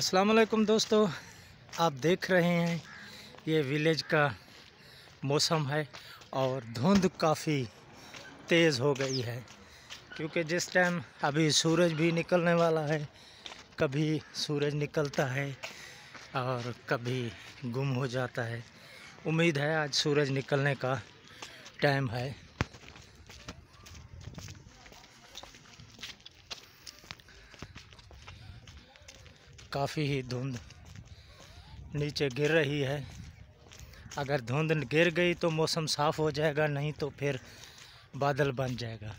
असलकुम दोस्तों आप देख रहे हैं ये विलेज का मौसम है और धुंध काफ़ी तेज़ हो गई है क्योंकि जिस टाइम अभी सूरज भी निकलने वाला है कभी सूरज निकलता है और कभी गुम हो जाता है उम्मीद है आज सूरज निकलने का टाइम है काफ़ी ही धुंध नीचे गिर रही है अगर धुंध गिर गई तो मौसम साफ़ हो जाएगा नहीं तो फिर बादल बन जाएगा